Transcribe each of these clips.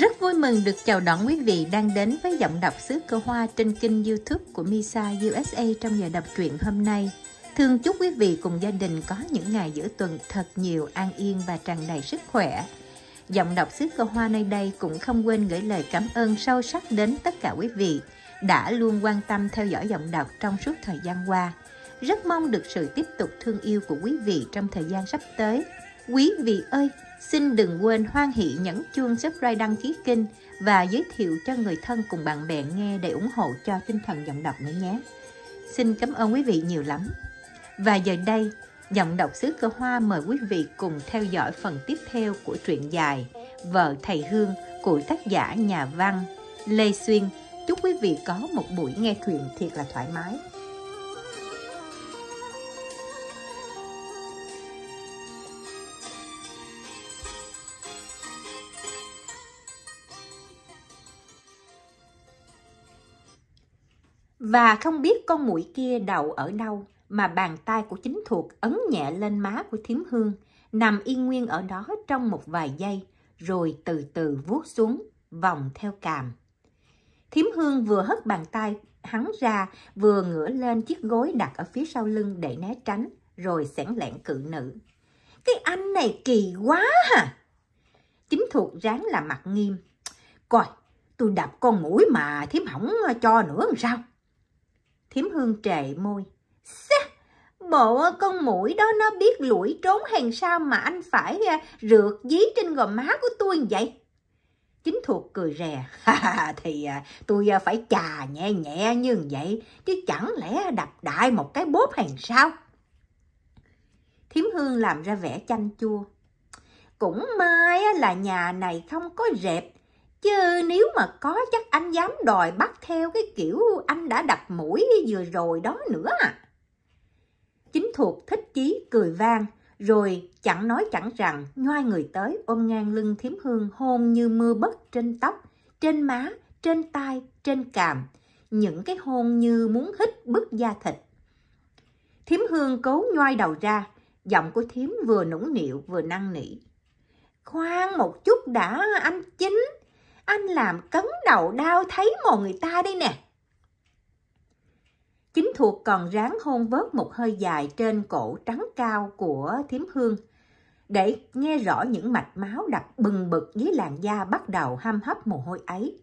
Rất vui mừng được chào đón quý vị đang đến với giọng đọc xứ cơ hoa trên kênh youtube của Misa USA trong giờ đọc truyện hôm nay. Thương chúc quý vị cùng gia đình có những ngày giữa tuần thật nhiều an yên và tràn đầy sức khỏe. Giọng đọc xứ cơ hoa nơi đây cũng không quên gửi lời cảm ơn sâu sắc đến tất cả quý vị đã luôn quan tâm theo dõi giọng đọc trong suốt thời gian qua. Rất mong được sự tiếp tục thương yêu của quý vị trong thời gian sắp tới. Quý vị ơi, Xin đừng quên hoan hỷ nhấn chuông subscribe đăng ký kênh và giới thiệu cho người thân cùng bạn bè nghe để ủng hộ cho tinh thần giọng đọc nữa nhé. Xin cảm ơn quý vị nhiều lắm. Và giờ đây, giọng đọc xứ cờ hoa mời quý vị cùng theo dõi phần tiếp theo của truyện dài Vợ thầy Hương của tác giả nhà văn Lê Xuyên. Chúc quý vị có một buổi nghe truyện thiệt là thoải mái. và không biết con mũi kia đậu ở đâu mà bàn tay của chính thuộc ấn nhẹ lên má của thiếm hương nằm yên nguyên ở đó trong một vài giây rồi từ từ vuốt xuống vòng theo càm thiếm hương vừa hất bàn tay hắn ra vừa ngửa lên chiếc gối đặt ở phía sau lưng để né tránh rồi xẻn lẹn cự nữ cái anh này kỳ quá hả chính thuộc ráng là mặt nghiêm coi tôi đập con mũi mà thím hỏng cho nữa làm sao Thiếm hương trệ môi. Xê, bộ con mũi đó nó biết lủi trốn hàng sao mà anh phải à, rượt dí trên gò má của tôi vậy? Chính thuộc cười rè. Thì à, tôi à, phải chà nhẹ nhẹ như vậy, chứ chẳng lẽ đập đại một cái bóp hàng sao? Thiếm hương làm ra vẻ chanh chua. Cũng may là nhà này không có rẹp Chứ nếu mà có chắc anh dám đòi bắt theo cái kiểu anh đã đặt mũi vừa rồi đó nữa à. Chính thuộc thích chí cười vang, rồi chẳng nói chẳng rằng nhoai người tới ôm ngang lưng thiếm hương hôn như mưa bất trên tóc, trên má, trên tai, trên càm. Những cái hôn như muốn hít bứt da thịt. Thiếm hương cố nhoai đầu ra, giọng của thiếm vừa nũng nịu vừa năn nỉ. Khoan một chút đã, anh chính anh làm cấn đầu đau thấy mồ người ta đây nè. Chính thuộc còn ráng hôn vớt một hơi dài trên cổ trắng cao của thiếm hương để nghe rõ những mạch máu đập bừng bực dưới làn da bắt đầu ham hấp mồ hôi ấy.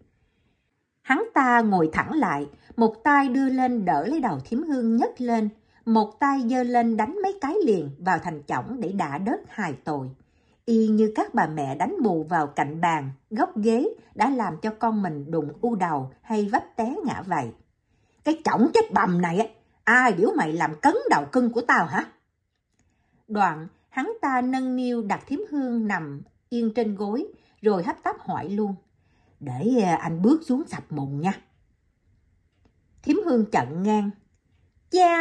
Hắn ta ngồi thẳng lại, một tay đưa lên đỡ lấy đầu thiếm hương nhấc lên, một tay giơ lên đánh mấy cái liền vào thành chỏng để đả đớt hài tội y như các bà mẹ đánh bù vào cạnh bàn, góc ghế đã làm cho con mình đụng u đầu hay vấp té ngã vậy. Cái chổng chết bầm này, ai biểu mày làm cấn đầu cưng của tao hả? Đoạn, hắn ta nâng niu đặt thiếm hương nằm yên trên gối, rồi hấp tấp hỏi luôn. Để ờ, anh bước xuống sập mùng nha. Thiếm hương chặn ngang. Cha,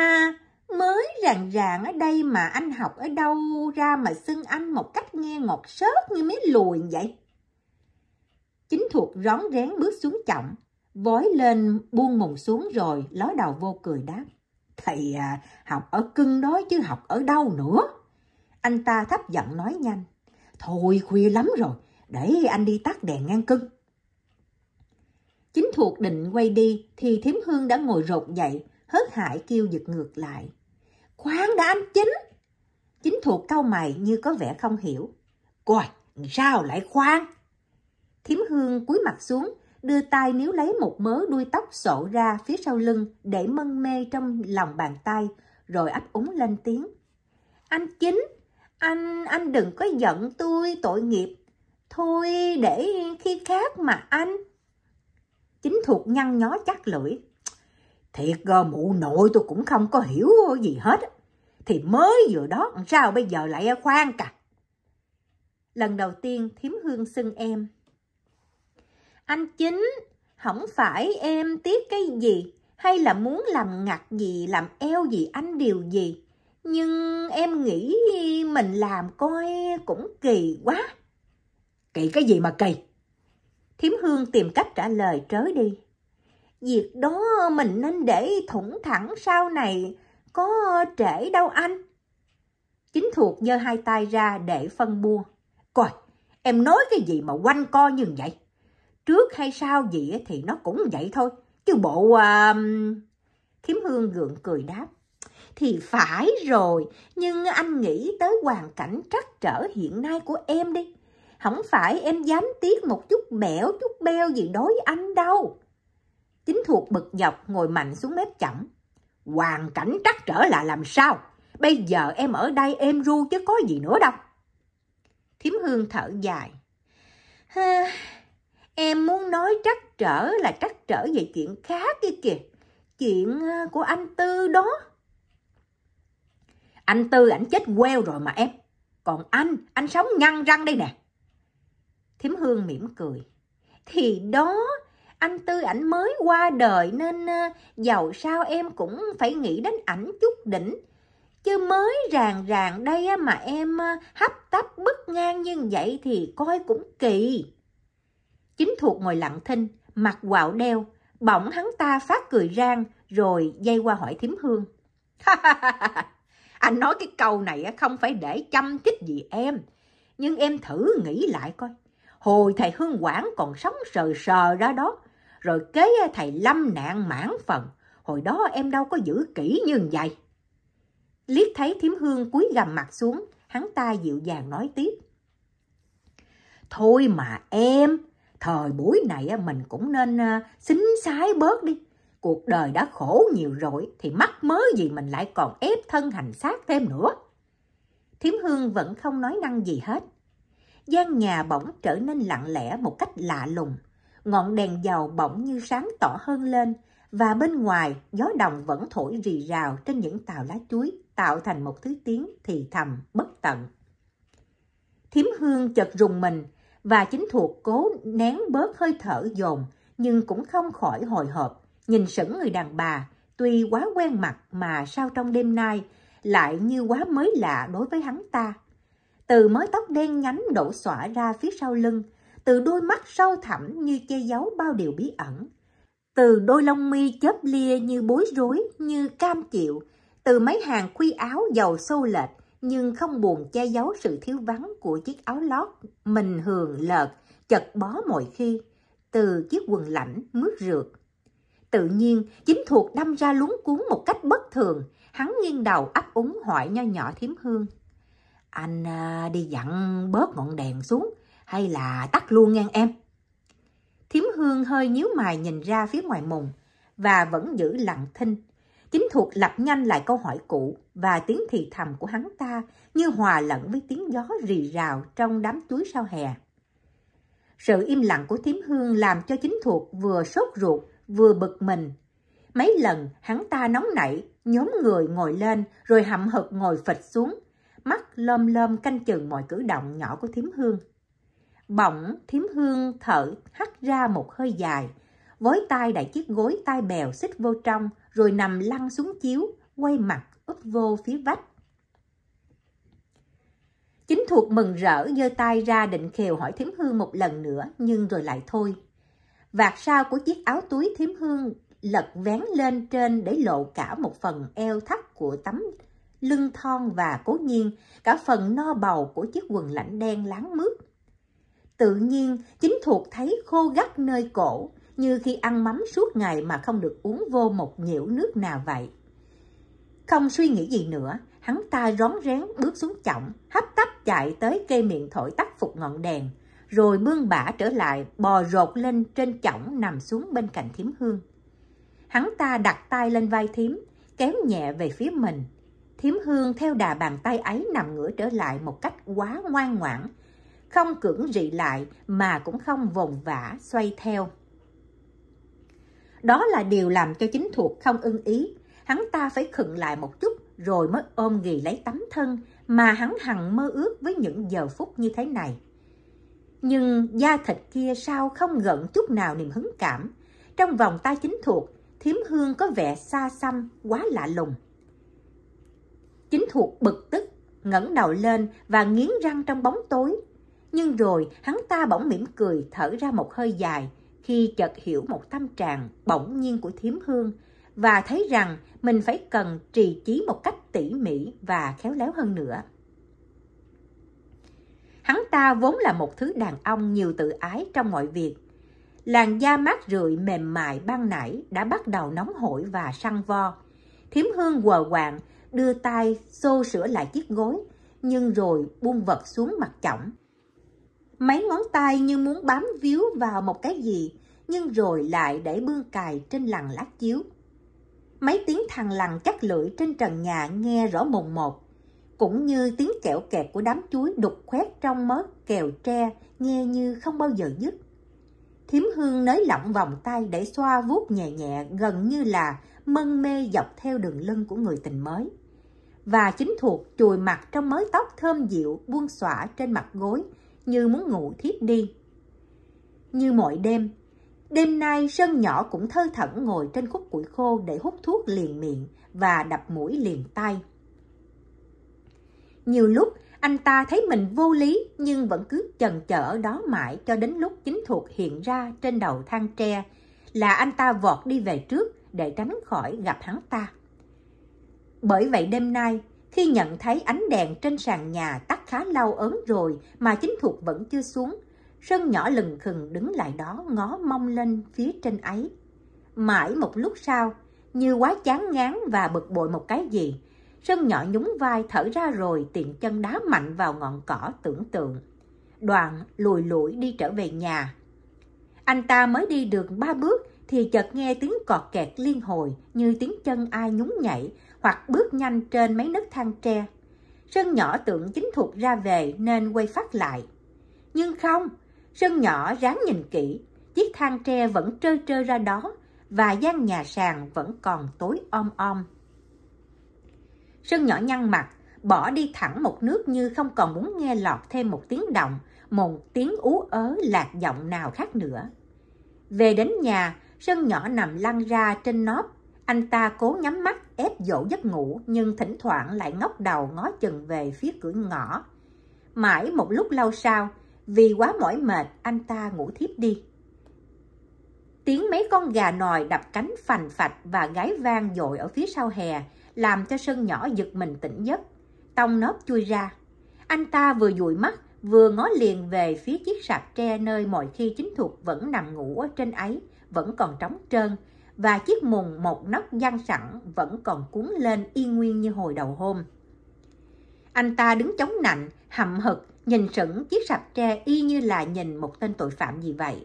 Mới ràng ràng ở đây mà anh học ở đâu ra mà xưng anh một cách nghe ngọt sớt như mấy lùi vậy? Chính thuộc rón rén bước xuống chậm, vói lên buông mùng xuống rồi ló đầu vô cười đáp. Thầy à, học ở cưng đó chứ học ở đâu nữa? Anh ta thấp giọng nói nhanh. Thôi khuya lắm rồi, để anh đi tắt đèn ngang cưng. Chính thuộc định quay đi thì thím hương đã ngồi rột dậy, hớt hải kêu giật ngược lại khoan đã anh chính chính thuộc câu mày như có vẻ không hiểu coi sao lại khoan thím hương cúi mặt xuống đưa tay níu lấy một mớ đuôi tóc sổ ra phía sau lưng để mân mê trong lòng bàn tay rồi ấp úng lên tiếng anh chính anh anh đừng có giận tôi tội nghiệp thôi để khi khác mà anh chính thuộc nhăn nhó chắc lưỡi Thiệt gờ mụ nội tôi cũng không có hiểu gì hết. Thì mới vừa đó sao bây giờ lại khoan cả. Lần đầu tiên thím hương xưng em. Anh chính, không phải em tiếc cái gì hay là muốn làm ngặt gì, làm eo gì anh điều gì. Nhưng em nghĩ mình làm coi cũng kỳ quá. Kỳ cái gì mà kỳ? Thiếm Hương tìm cách trả lời trớ đi. Việc đó mình nên để thủng thẳng sau này, có trễ đâu anh. Chính thuộc giơ hai tay ra để phân bua. Coi, em nói cái gì mà quanh co như vậy? Trước hay sau gì thì nó cũng vậy thôi. Chứ bộ... À... Thiếm Hương gượng cười đáp. Thì phải rồi, nhưng anh nghĩ tới hoàn cảnh trắc trở hiện nay của em đi. Không phải em dám tiếc một chút bẻo chút beo gì đối với anh đâu. Chính thuộc bực dọc ngồi mạnh xuống mép chậm. Hoàn cảnh trắc trở là làm sao? Bây giờ em ở đây em ru chứ có gì nữa đâu. Thiếm Hương thở dài. Ha, em muốn nói trắc trở là trắc trở về chuyện khác kia kìa. Chuyện ờ, của anh Tư đó. Anh Tư ảnh chết queo rồi mà em. Còn anh, anh sống nhăn răng đây nè. Thiếm Hương mỉm cười. Thì đó anh Tư ảnh mới qua đời nên ờ, giàu sao em cũng phải nghĩ đến ảnh chút đỉnh. Chứ mới ràng ràng đây mà em ờ, hấp tấp bức ngang như vậy thì coi cũng kỳ. Chính thuộc ngồi lặng thinh, mặt quạo đeo, bỗng hắn ta phát cười rang rồi dây qua hỏi thím hương. anh nói cái câu này không phải để chăm chích gì em, nhưng em thử nghĩ lại coi. Hồi thầy Hương Quảng còn sống sờ sờ ra đó, rồi kế thầy lâm nạn mãn phần. Hồi đó em đâu có giữ kỹ như vậy. Liếc thấy thiếm hương cúi gầm mặt xuống, hắn ta dịu dàng nói tiếp. Thôi mà em, thời buổi này mình cũng nên xính xái bớt đi. Cuộc đời đã khổ nhiều rồi thì mắc mớ gì mình lại còn ép thân hành xác thêm nữa. Thiếm hương vẫn không nói năng gì hết. gian nhà bỗng trở nên lặng lẽ một cách lạ lùng ngọn đèn dầu bỗng như sáng tỏ hơn lên và bên ngoài gió đồng vẫn thổi rì rào trên những tàu lá chuối tạo thành một thứ tiếng thì thầm bất tận. Thiếm hương chợt rùng mình và chính thuộc cố nén bớt hơi thở dồn nhưng cũng không khỏi hồi hộp nhìn sững người đàn bà tuy quá quen mặt mà sao trong đêm nay lại như quá mới lạ đối với hắn ta từ mớ tóc đen nhánh đổ xõa ra phía sau lưng từ đôi mắt sâu thẳm như che giấu bao điều bí ẩn, từ đôi lông mi chớp lia như bối rối, như cam chịu, từ mấy hàng khuy áo giàu sâu lệch nhưng không buồn che giấu sự thiếu vắng của chiếc áo lót mình hường lợt, chật bó mọi khi, từ chiếc quần lạnh mướt rượt. Tự nhiên, chính thuộc đâm ra lúng cuốn một cách bất thường, hắn nghiêng đầu ấp úng hỏi nho nhỏ thím hương. Anh à, đi dặn bớt ngọn đèn xuống, hay là tắt luôn ngang em. Thiếm Hương hơi nhíu mày nhìn ra phía ngoài mùng và vẫn giữ lặng thinh. Chính thuộc lặp nhanh lại câu hỏi cũ và tiếng thì thầm của hắn ta như hòa lẫn với tiếng gió rì rào trong đám chuối sau hè. Sự im lặng của Thiếm Hương làm cho chính thuộc vừa sốt ruột vừa bực mình. Mấy lần hắn ta nóng nảy, nhóm người ngồi lên rồi hậm hực ngồi phịch xuống, mắt lơm lơm canh chừng mọi cử động nhỏ của Thiếm Hương bỗng thím hương thở hắt ra một hơi dài với tay đại chiếc gối tai bèo xích vô trong rồi nằm lăn xuống chiếu quay mặt úp vô phía vách chính thuộc mừng rỡ giơ tay ra định khều hỏi thím hương một lần nữa nhưng rồi lại thôi vạt sau của chiếc áo túi thím hương lật vén lên trên để lộ cả một phần eo thắt của tấm lưng thon và cố nhiên cả phần no bầu của chiếc quần lạnh đen láng mướt Tự nhiên, chính thuộc thấy khô gắt nơi cổ, như khi ăn mắm suốt ngày mà không được uống vô một nhiễu nước nào vậy. Không suy nghĩ gì nữa, hắn ta rón rén bước xuống chậm, hấp tấp chạy tới cây miệng thổi tắt phục ngọn đèn, rồi bươn bả trở lại, bò rột lên trên chõng nằm xuống bên cạnh thiếm hương. Hắn ta đặt tay lên vai thiếm, kéo nhẹ về phía mình. Thiếm hương theo đà bàn tay ấy nằm ngửa trở lại một cách quá ngoan ngoãn, không cưỡng rị lại mà cũng không vồn vã xoay theo. Đó là điều làm cho chính thuộc không ưng ý, hắn ta phải khựng lại một chút rồi mới ôm ghì lấy tấm thân mà hắn hằng mơ ước với những giờ phút như thế này. Nhưng da thịt kia sao không gợn chút nào niềm hứng cảm. Trong vòng tay chính thuộc, thiếm hương có vẻ xa xăm, quá lạ lùng. Chính thuộc bực tức, ngẩng đầu lên và nghiến răng trong bóng tối, nhưng rồi hắn ta bỗng mỉm cười thở ra một hơi dài khi chợt hiểu một tâm trạng bỗng nhiên của thiếm hương và thấy rằng mình phải cần trì trí một cách tỉ mỉ và khéo léo hơn nữa. Hắn ta vốn là một thứ đàn ông nhiều tự ái trong mọi việc. Làn da mát rượi mềm mại ban nãy đã bắt đầu nóng hổi và săn vo. Thiếm hương quờ quạng, đưa tay xô sửa lại chiếc gối, nhưng rồi buông vật xuống mặt chỏng. Mấy ngón tay như muốn bám víu vào một cái gì, nhưng rồi lại để bươn cài trên lằn lát chiếu. Mấy tiếng thằng lằn chắc lưỡi trên trần nhà nghe rõ mồn một, cũng như tiếng kẹo kẹt của đám chuối đục khoét trong mớ kèo tre nghe như không bao giờ dứt. Thiếm hương nới lỏng vòng tay để xoa vuốt nhẹ nhẹ gần như là mân mê dọc theo đường lưng của người tình mới. Và chính thuộc chùi mặt trong mớ tóc thơm dịu buông xõa trên mặt gối như muốn ngủ thiếp đi. Như mọi đêm, đêm nay Sơn nhỏ cũng thơ thẩn ngồi trên khúc củi khô để hút thuốc liền miệng và đập mũi liền tay. Nhiều lúc anh ta thấy mình vô lý nhưng vẫn cứ chần chở đó mãi cho đến lúc chính thuộc hiện ra trên đầu thang tre là anh ta vọt đi về trước để tránh khỏi gặp hắn ta. Bởi vậy đêm nay, khi nhận thấy ánh đèn trên sàn nhà tắt khá lâu ớn rồi mà chính thuộc vẫn chưa xuống, Sơn nhỏ lừng khừng đứng lại đó ngó mong lên phía trên ấy. Mãi một lúc sau, như quá chán ngán và bực bội một cái gì, Sơn nhỏ nhún vai thở ra rồi tiện chân đá mạnh vào ngọn cỏ tưởng tượng. Đoàn lùi lủi đi trở về nhà. Anh ta mới đi được ba bước thì chợt nghe tiếng cọt kẹt liên hồi như tiếng chân ai nhún nhảy hoặc bước nhanh trên mấy nấc thang tre. sơn nhỏ tưởng chính thuộc ra về nên quay phát lại. Nhưng không, sơn nhỏ ráng nhìn kỹ, chiếc thang tre vẫn trơ trơ ra đó và gian nhà sàn vẫn còn tối om om. sơn nhỏ nhăn mặt, bỏ đi thẳng một nước như không còn muốn nghe lọt thêm một tiếng động, một tiếng ú ớ lạc giọng nào khác nữa. Về đến nhà, sơn nhỏ nằm lăn ra trên nóp anh ta cố nhắm mắt ép dỗ giấc ngủ nhưng thỉnh thoảng lại ngóc đầu ngó chừng về phía cửa ngõ. Mãi một lúc lâu sau, vì quá mỏi mệt, anh ta ngủ thiếp đi. Tiếng mấy con gà nòi đập cánh phành phạch và gái vang dội ở phía sau hè, làm cho sân nhỏ giật mình tỉnh giấc. Tông nớp chui ra. Anh ta vừa dụi mắt, vừa ngó liền về phía chiếc sạp tre nơi mọi khi chính thuộc vẫn nằm ngủ ở trên ấy, vẫn còn trống trơn, và chiếc mùng một nóc gian sẵn vẫn còn cuốn lên y nguyên như hồi đầu hôm. Anh ta đứng chống nạnh, hậm hực, nhìn sững chiếc sạp tre y như là nhìn một tên tội phạm gì vậy.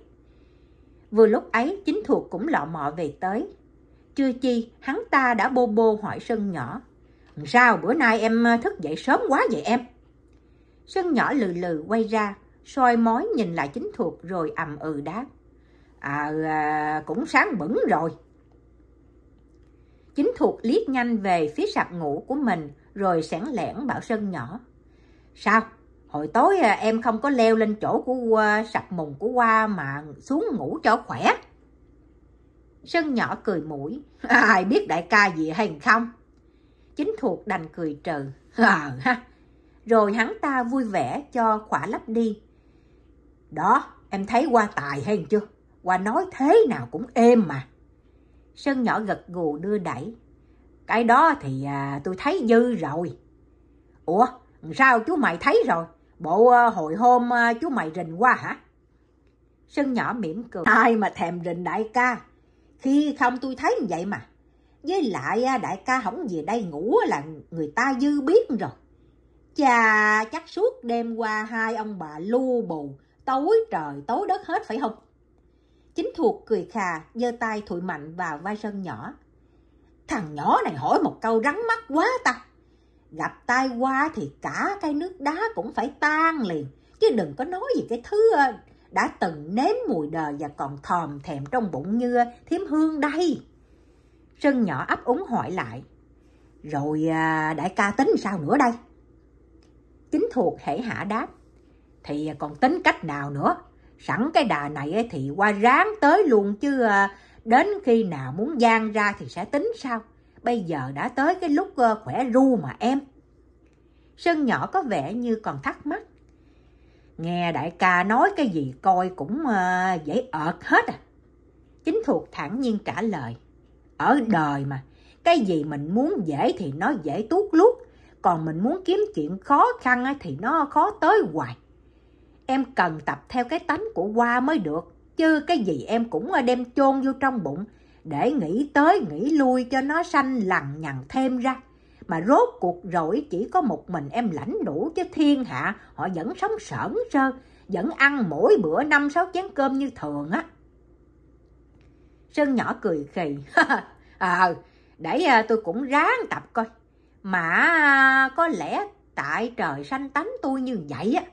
Vừa lúc ấy, chính thuộc cũng lọ mọ về tới. Chưa chi, hắn ta đã bô bô hỏi Sơn nhỏ. Sao bữa nay em ờ, thức dậy sớm quá vậy em? Sơn nhỏ lừ lừ quay ra, soi mói nhìn lại chính thuộc rồi ầm ừ đáp à, à, cũng sáng bẩn rồi. Chính thuộc liếc nhanh về phía sạp ngủ của mình rồi sẻn lẻn bảo Sơn nhỏ. Sao? Hồi tối à, em không có leo lên chỗ của à, sạp mùng của qua mà xuống ngủ cho khỏe. Sơn nhỏ cười mũi. Ai biết đại ca gì hay không? Chính thuộc đành cười trừ. Ờ ha. Rồi hắn ta vui vẻ cho khỏa lấp đi. Đó, em thấy qua tài hay chưa? Qua nói thế nào cũng êm mà. Sơn nhỏ gật gù đưa đẩy. Cái đó thì à, tôi thấy dư rồi. Ủa, sao chú mày thấy rồi? Bộ à, hồi hôm à, chú mày rình qua hả? Sơn nhỏ mỉm cười. Ai mà thèm rình đại ca. Khi không tôi thấy như vậy mà. Với lại à, đại ca không về đây ngủ là người ta dư biết rồi. Chà, chắc suốt đêm qua hai ông bà lu bù, tối trời tối đất hết phải không? Chính thuộc cười khà, giơ tay thổi mạnh vào vai Sơn nhỏ. Thằng nhỏ này hỏi một câu rắn mắt quá ta. Gặp tai qua thì cả cái nước đá cũng phải tan liền, chứ đừng có nói gì cái thứ ờ, đã từng nếm mùi đời và còn thòm thèm trong bụng như ờ, thiếm hương đây. Sơn nhỏ ấp úng hỏi lại, rồi ờ, đại ca tính sao nữa đây? Chính thuộc hể hạ đáp, thì còn tính cách nào nữa? Sẵn cái đà này thì qua ráng tới luôn chứ ờ, đến khi nào muốn gian ra thì sẽ tính sao? Bây giờ đã tới cái lúc ờ, khỏe ru mà em. Sơn nhỏ có vẻ như còn thắc mắc. Nghe đại ca nói cái gì coi cũng ờ, dễ ợt hết à. Chính thuộc thẳng nhiên trả lời. Ở đời mà, cái gì mình muốn dễ thì nó dễ tuốt lút còn mình muốn kiếm chuyện khó khăn thì nó khó tới hoài. Em cần tập theo cái tánh của Hoa mới được, chứ cái gì em cũng ờ, đem chôn vô trong bụng, để nghĩ tới nghĩ lui cho nó sanh lằn nhằn thêm ra. Mà rốt cuộc rồi chỉ có một mình em lãnh đủ chứ thiên hạ họ vẫn sống sởn sơ, vẫn ăn mỗi bữa năm sáu chén cơm như thường á. Sơn nhỏ cười khì. ờ, à, để ờ, tôi cũng ráng tập coi. Mà có lẽ tại trời sanh tánh tôi như vậy á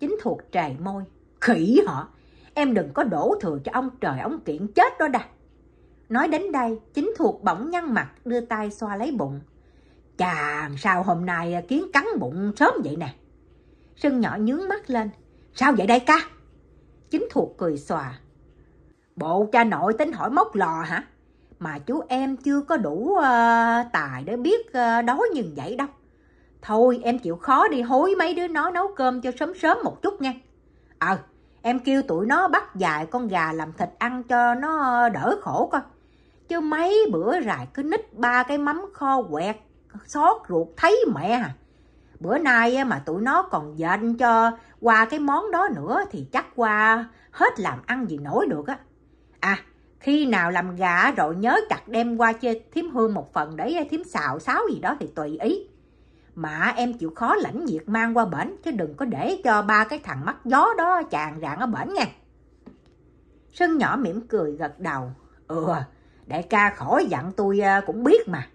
chính thuộc trài môi. Khỉ họ! Em đừng có đổ thừa cho ông trời ông kiện chết đó đà. Nói đến đây, chính thuộc bỗng nhăn mặt đưa tay xoa lấy bụng. Chà, sao hôm nay kiến cắn bụng sớm vậy nè? Sưng nhỏ nhướng mắt lên. Sao vậy đây ca? Chính thuộc cười xòa. Bộ cha nội tính hỏi móc lò hả? Mà chú em chưa có đủ uh, tài để biết uh, đói như vậy đâu. Thôi em chịu khó đi hối mấy đứa nó nấu cơm cho sớm sớm một chút nha. Ờ, em kêu tụi nó bắt dài con gà làm thịt ăn cho nó đỡ khổ coi. Chứ mấy bữa rài cứ nít ba cái mắm kho quẹt, xót ruột thấy mẹ à. Bữa nay mà tụi nó còn dành cho qua cái món đó nữa thì chắc qua hết làm ăn gì nổi được á. À, khi nào làm gà rồi nhớ chặt đem qua chơi thím hương một phần để thím xào xáo gì đó thì tùy ý mà em chịu khó lãnh nhiệt mang qua bển chứ đừng có để cho ba cái thằng mắt gió đó chàng rạng ở bển nha. Sân nhỏ mỉm cười gật đầu. Ừ, đại ca khỏi dặn tôi à, cũng biết mà.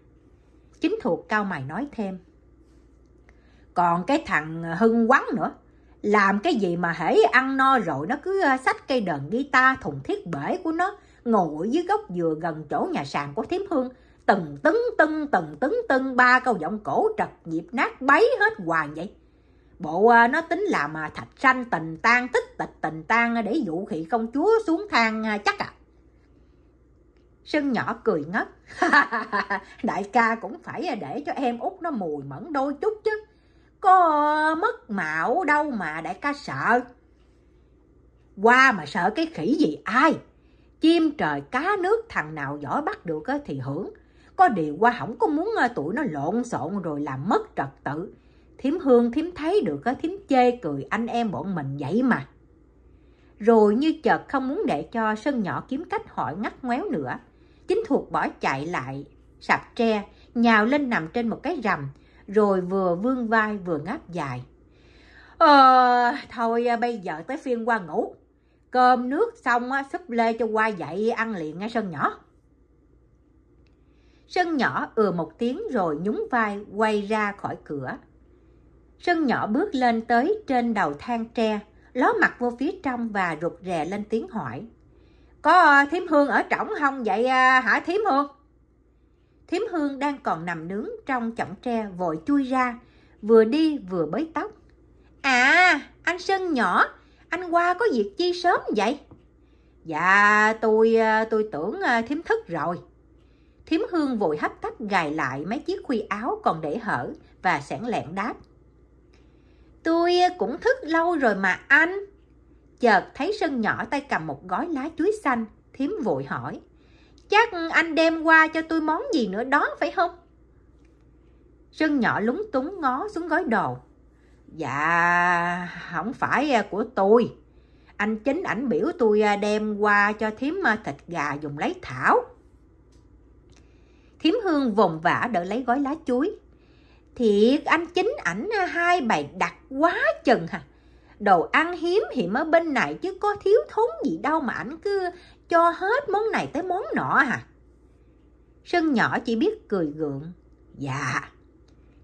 Chính thuộc cao mày nói thêm. Còn cái thằng Hưng quắn nữa, làm cái gì mà hễ ăn no rồi nó cứ à, xách cây đờn guitar thùng thiết bể của nó ngồi dưới gốc dừa gần chỗ nhà sàn của thím hương tần tấn tưng tần tấn tưng ba câu giọng cổ trật nhịp nát bấy hết hoàng vậy bộ à, nó tính là mà thạch sanh tình tan tích tịch tình tan để dụ khị công chúa xuống thang à, chắc à sưng nhỏ cười ngất đại ca cũng phải để cho em út nó mùi mẫn đôi chút chứ có mất mạo đâu mà đại ca sợ qua mà sợ cái khỉ gì ai chim trời cá nước thằng nào giỏi bắt được thì hưởng có điều qua không có muốn ờ, tụi nó lộn xộn rồi làm mất trật tự. thím Hương thím thấy được ờ, thím chê cười anh em bọn mình vậy mà. Rồi như chợt không muốn để cho sân nhỏ kiếm cách hỏi ngắt ngoéo nữa. Chính thuộc bỏ chạy lại, sạp tre, nhào lên nằm trên một cái rầm, rồi vừa vươn vai vừa ngáp dài. Ờ, thôi ờ, bây giờ tới phiên qua ngủ. Cơm nước xong á, súp lê cho qua dậy ăn liền ngay sân nhỏ. Sân nhỏ ừa một tiếng rồi nhún vai quay ra khỏi cửa. Sân nhỏ bước lên tới trên đầu thang tre, ló mặt vô phía trong và rụt rè lên tiếng hỏi. Có ờ, thím hương ở trỏng không vậy ờ, hả thím hương? Thím hương đang còn nằm nướng trong chỏng tre vội chui ra, vừa đi vừa bới tóc. À, anh Sơn nhỏ, anh qua có việc chi sớm vậy? Dạ, tôi ờ, tôi tưởng thím thức rồi. Thiếm Hương vội hấp tấp gài lại mấy chiếc khuy áo còn để hở và sẵn lẹn đáp. Tôi cũng thức lâu rồi mà anh. Chợt thấy Sơn nhỏ tay cầm một gói lá chuối xanh, Thiếm vội hỏi. Chắc anh đem qua cho tôi món gì nữa đó phải không? Sơn nhỏ lúng túng ngó xuống gói đồ. Dạ, không phải của tôi. Anh chính ảnh biểu tôi đem qua cho thím thịt gà dùng lấy thảo. Thiếm Hương vồn vã đỡ lấy gói lá chuối. Thiệt anh chính ảnh à, hai bày đặt quá chừng hả? Đồ ăn hiếm hiểm ở bên này chứ có thiếu thốn gì đâu mà ảnh cứ cho hết món này tới món nọ hả? Sân nhỏ chỉ biết cười gượng. Dạ.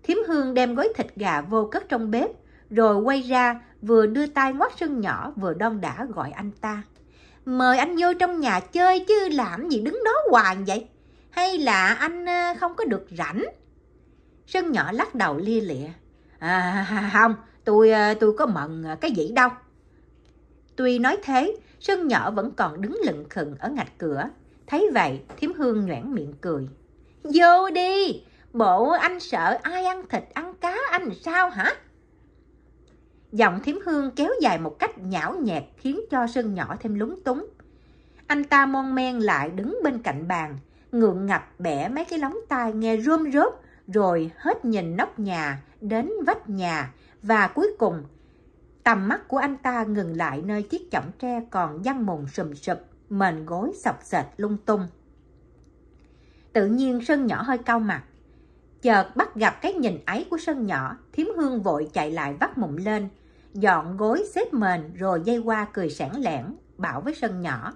Thiếm Hương đem gói thịt gà vô cất trong bếp, rồi quay ra vừa đưa tay ngoắt sân nhỏ vừa đon đã gọi anh ta. Mời anh vô trong nhà chơi chứ làm gì đứng đó hoài vậy? hay là anh ờ, không có được rảnh sân nhỏ lắc đầu lia lịa à, không tôi ờ, tôi có mận ờ, cái gì đâu tuy nói thế sân nhỏ vẫn còn đứng lựng khựng ở ngạch cửa thấy vậy thím hương nhoẻn miệng cười vô đi bộ anh sợ ai ăn thịt ăn cá anh sao hả giọng thím hương kéo dài một cách nhão nhẹt khiến cho sân nhỏ thêm lúng túng anh ta mon men lại đứng bên cạnh bàn ngượng ngập bẻ mấy cái lóng tai nghe rơm rớp, rồi hết nhìn nóc nhà, đến vách nhà, và cuối cùng tầm mắt của anh ta ngừng lại nơi chiếc chõng tre còn văng mùng sùm sụp, mền gối sọc sệt lung tung. Tự nhiên Sơn nhỏ hơi cao mặt. Chợt bắt gặp cái nhìn ấy của Sơn nhỏ, thiếm hương vội chạy lại vắt mụn lên, dọn gối xếp mền rồi dây qua cười sảng lẻn, bảo với Sơn nhỏ.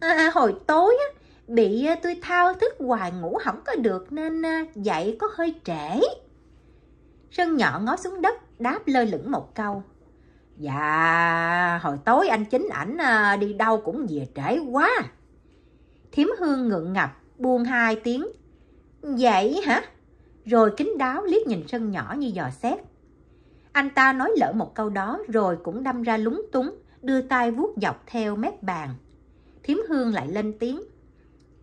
À, à, hồi tối á, bị ờ, tôi thao thức hoài ngủ không có được nên ờ, dậy có hơi trễ. Sơn nhỏ ngó xuống đất, đáp lơ lửng một câu. Dạ, hồi tối anh chính ảnh ờ, đi đâu cũng về trễ quá. Thiếm hương ngượng ngập, buông hai tiếng. Vậy hả? Rồi kính đáo liếc nhìn Sơn nhỏ như dò xét. Anh ta nói lỡ một câu đó rồi cũng đâm ra lúng túng, đưa tay vuốt dọc theo mép bàn. Thiếm hương lại lên tiếng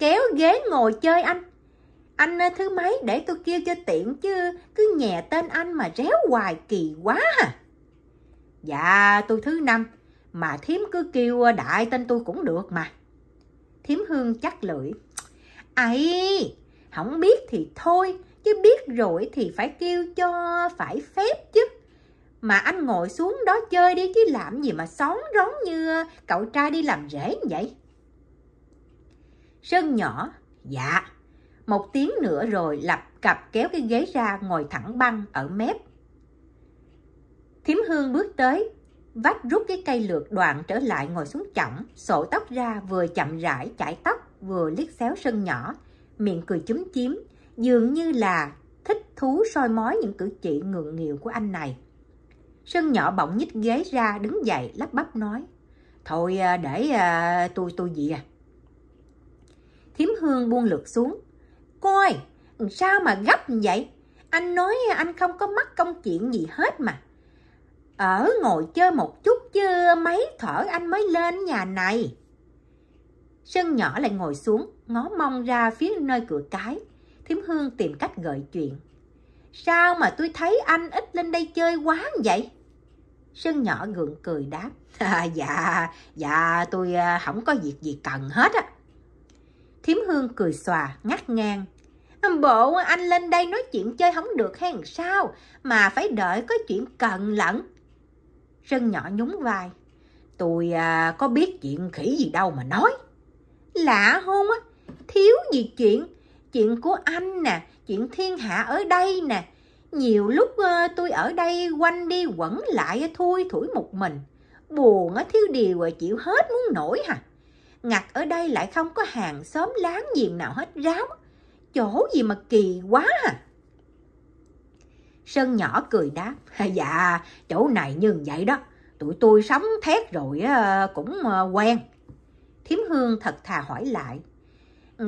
kéo ghế ngồi chơi anh anh thứ mấy để tôi kêu cho tiện chứ cứ nhẹ tên anh mà réo hoài kỳ quá à. dạ tôi thứ năm mà thím cứ kêu ờ, đại tên tôi cũng được mà thím hương chắc lưỡi ấy không biết thì thôi chứ biết rồi thì phải kêu cho phải phép chứ mà anh ngồi xuống đó chơi đi chứ làm gì mà xón rón như ờ, cậu trai đi làm rễ vậy Sơn nhỏ, dạ. Một tiếng nữa rồi lập cặp kéo cái ghế ra ngồi thẳng băng ở mép. Thiếm Hương bước tới, vách rút cái cây lược đoạn trở lại ngồi xuống chỏng, sổ tóc ra vừa chậm rãi chải tóc vừa liếc xéo sân nhỏ, miệng cười chúm chím, dường như là thích thú soi mói những cử chỉ ngượng nghịu của anh này. Sân nhỏ bỗng nhích ghế ra đứng dậy lắp bắp nói, Thôi à, để à, tôi tôi gì à, Thiếm Hương buông lượt xuống. Coi, sao mà gấp vậy? Anh nói anh không có mắc công chuyện gì hết mà. Ở ngồi chơi một chút chứ mấy thở anh mới lên nhà này. Sơn nhỏ lại ngồi xuống, ngó mong ra phía nơi cửa cái. Thiếm Hương tìm cách gợi chuyện. Sao mà tôi thấy anh ít lên đây chơi quá vậy? Sơn nhỏ gượng cười đáp. À, dạ, dạ tôi à, không có việc gì cần hết á. Thiếm Hương cười xòa, ngắt ngang. Bộ anh lên đây nói chuyện chơi không được hay sao, mà phải đợi có chuyện cần lẫn. Rân nhỏ nhún vai. Tôi à, có biết chuyện khỉ gì đâu mà nói. Lạ không á, thiếu gì chuyện. Chuyện của anh nè, chuyện thiên hạ ở đây nè. Nhiều lúc uh, tôi ở đây quanh đi quẩn lại thui thủi một mình. Buồn á, thiếu điều chịu hết muốn nổi hả. À ngặt ở đây lại không có hàng xóm láng giềng nào hết ráo. Chỗ gì mà kỳ quá à. Sơn nhỏ cười đáp, dạ, chỗ này như vậy đó, tụi tôi sống thét rồi cũng ờ, quen. Thiếm Hương thật thà hỏi lại,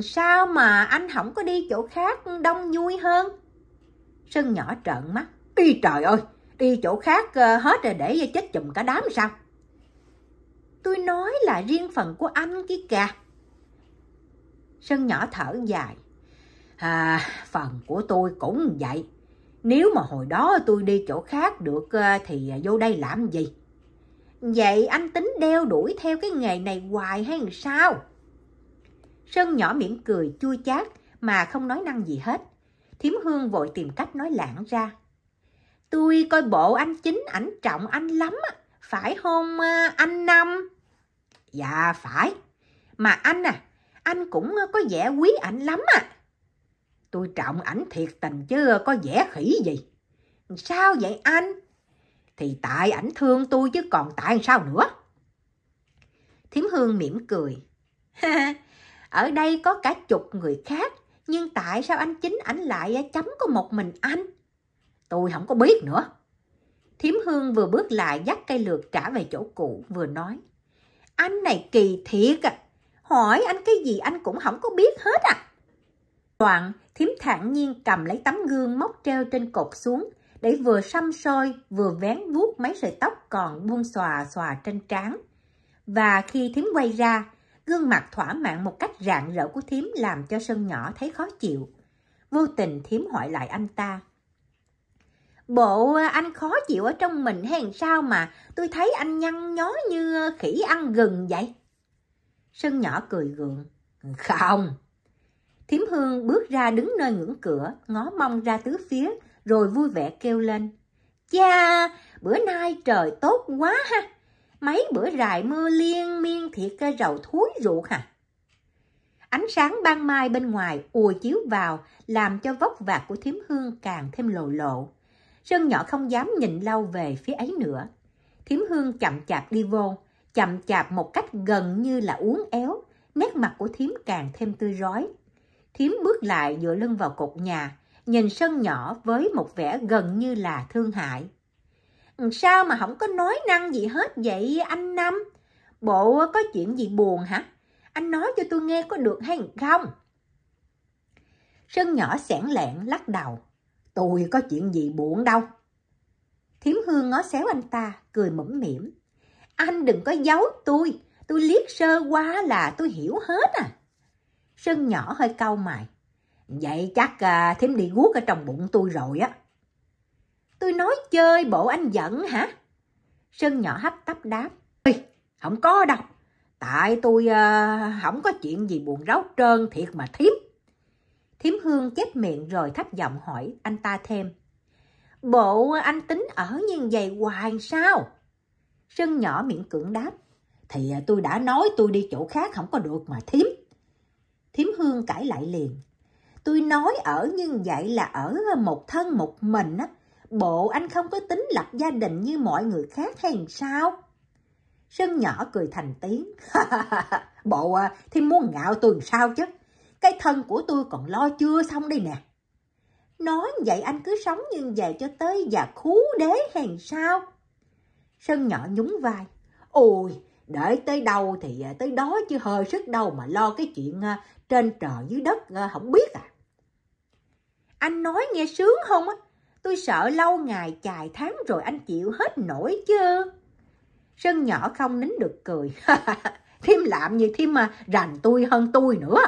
sao mà anh không có đi chỗ khác đông vui hơn? Sơn nhỏ trợn mắt, y trời ơi, đi chỗ khác ờ, hết rồi để chết chùm cả đám sao? Tôi nói là riêng phần của anh kia kìa. Sân nhỏ thở dài. À, phần của tôi cũng vậy. Nếu mà hồi đó tôi đi chỗ khác được ờ, thì vô đây làm gì? Vậy anh tính đeo đuổi theo cái nghề này hoài hay sao? Sơn nhỏ miệng cười chua chát mà không nói năng gì hết. Thiếm Hương vội tìm cách nói lãng ra. Tôi coi bộ anh chính ảnh trọng anh lắm, phải hôn ờ, anh Năm? Dạ phải, mà anh à, anh cũng có vẻ quý ảnh lắm à. Tôi trọng ảnh thiệt tình chứ có vẻ khỉ gì. Sao vậy anh? Thì tại ảnh thương tôi chứ còn tại sao nữa. Thiếm Hương mỉm cười. cười. Ở đây có cả chục người khác, nhưng tại sao anh chính ảnh lại chấm có một mình anh? Tôi không có biết nữa. Thiếm Hương vừa bước lại dắt cây lược trả về chỗ cũ vừa nói. Anh này kỳ thiệt à. Hỏi anh cái gì anh cũng không có biết hết à. Đoạn, thím thản nhiên cầm lấy tấm gương móc treo trên cột xuống để vừa xăm soi vừa vén vuốt mấy sợi tóc còn buông xòa xòa trên trán. Và khi thím quay ra, gương mặt thỏa mãn một cách rạng rỡ của thím làm cho Sơn nhỏ thấy khó chịu. Vô tình thím hỏi lại anh ta. Bộ à, anh khó chịu ở trong mình hay sao mà tôi thấy anh nhăn nhó như khỉ ăn gừng vậy? Sân nhỏ cười gượng. Không. Thiếm Hương bước ra đứng nơi ngưỡng cửa, ngó mong ra tứ phía, rồi vui vẻ kêu lên. Cha, bữa nay trời tốt quá ha. Mấy bữa rài mưa liên miên thiệt cái à, rầu thúi ruột hả? Ánh sáng ban mai bên ngoài ùa chiếu vào, làm cho vóc vạc của Thiếm Hương càng thêm lồ lộ. lộ Sơn nhỏ không dám nhìn lau về phía ấy nữa. Thiếm hương chậm chạp đi vô, chậm chạp một cách gần như là uốn éo, nét mặt của thiếm càng thêm tươi rói. Thiếm bước lại dựa lưng vào cột nhà, nhìn Sơn nhỏ với một vẻ gần như là thương hại. Sao mà không có nói năng gì hết vậy anh Năm? Bộ có chuyện gì buồn hả? Anh nói cho tôi nghe có được hay không? Sơn nhỏ sẻn lẹn lắc đầu. Tôi có chuyện gì buồn đâu. Thiếm Hương ngó xéo anh ta, cười mẫm mỉm. Anh đừng có giấu tôi, tôi liếc sơ quá là tôi hiểu hết à. Sơn nhỏ hơi cau mày. Vậy chắc à, thím đi guốc ở trong bụng tôi rồi á. Tôi nói chơi bộ anh giận hả? Sơn nhỏ hấp tấp đáp. Ê, không có đâu. Tại tôi à, không có chuyện gì buồn ráo trơn thiệt mà thiếp. Thiếm Hương chép miệng rồi thấp giọng hỏi anh ta thêm. Bộ anh tính ở như vậy hoài sao? Sân nhỏ miệng cưỡng đáp. Thì à, tôi đã nói tôi đi chỗ khác không có được mà thiếm. Thiếm Hương cãi lại liền. Tôi nói ở như vậy là ở một thân một mình á. Bộ anh không có tính lập gia đình như mọi người khác hay sao? Sân nhỏ cười thành tiếng. Bộ à, thì muốn ngạo tôi sao chứ? Cái thân của tôi còn lo chưa xong đây nè. Nói vậy anh cứ sống như vậy cho tới già khú đế hèn sao? Sơn nhỏ nhún vai. Ôi, để tới đâu thì à, tới đó chứ hơi sức đâu mà lo cái chuyện à, trên trời dưới đất à, không biết à. Anh nói nghe sướng không á? Tôi sợ lâu ngày chài tháng rồi anh chịu hết nổi chứ. Sơn nhỏ không nín được cười. thêm lạm như thêm mà rành tôi hơn tôi nữa.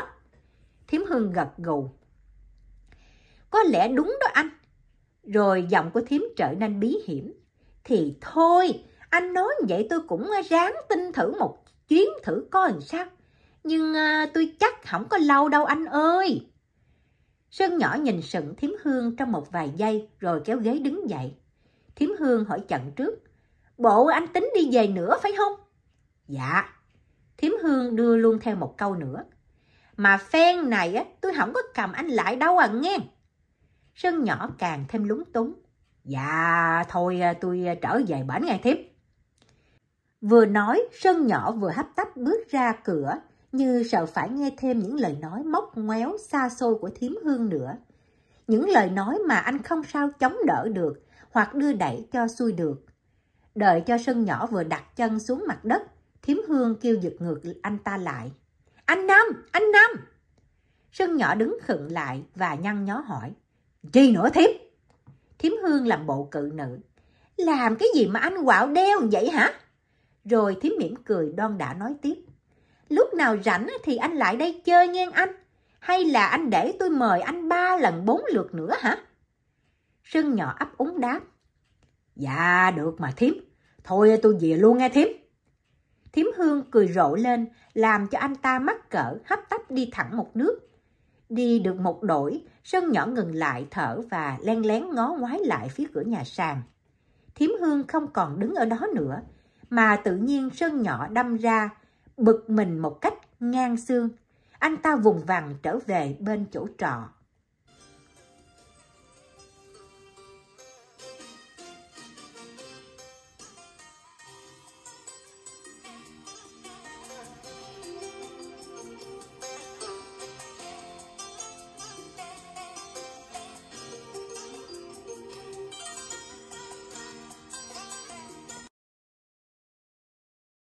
Thiếm Hương gật gù. Có lẽ đúng đó anh. Rồi giọng của Thiếm trở nên bí hiểm. Thì thôi, anh nói vậy tôi cũng ráng tin thử một chuyến thử coi làm sao. Nhưng à, tôi chắc không có lâu đâu anh ơi. Sơn nhỏ nhìn sững Thiếm Hương trong một vài giây rồi kéo ghế đứng dậy. Thiếm Hương hỏi chặn trước. Bộ anh tính đi về nữa phải không? Dạ. Thiếm Hương đưa luôn theo một câu nữa. Mà phen này á, tôi không có cầm anh lại đâu à nghe. Sơn nhỏ càng thêm lúng túng. Dạ, thôi à, tôi à, trở về bển ngày thiếp. Vừa nói, Sơn nhỏ vừa hấp tấp bước ra cửa, như sợ phải nghe thêm những lời nói móc ngoéo xa xôi của thiếm hương nữa. Những lời nói mà anh không sao chống đỡ được hoặc đưa đẩy cho xuôi được. Đợi cho Sơn nhỏ vừa đặt chân xuống mặt đất, thiếm hương kêu giật ngược anh ta lại. Anh Năm, anh Năm. Sưng nhỏ đứng khựng lại và nhăn nhó hỏi. Chi nữa thiếp? Thiếm Hương làm bộ cự nữ. Làm cái gì mà anh quạo đeo vậy hả? Rồi thiếm mỉm cười đon đã nói tiếp. Lúc nào rảnh thì anh lại đây chơi nghe anh. Hay là anh để tôi mời anh ba lần bốn lượt nữa hả? Sưng nhỏ ấp úng đáp. Dạ được mà thiếm. Thôi tôi về luôn nghe thiếp. Thiếm Hương cười rộ lên, làm cho anh ta mắc cỡ, hấp tấp đi thẳng một nước. Đi được một đổi, Sơn nhỏ ngừng lại thở và len lén ngó ngoái lại phía cửa nhà sàn. Thiếm Hương không còn đứng ở đó nữa, mà tự nhiên Sơn nhỏ đâm ra, bực mình một cách ngang xương. Anh ta vùng vằng trở về bên chỗ trọ.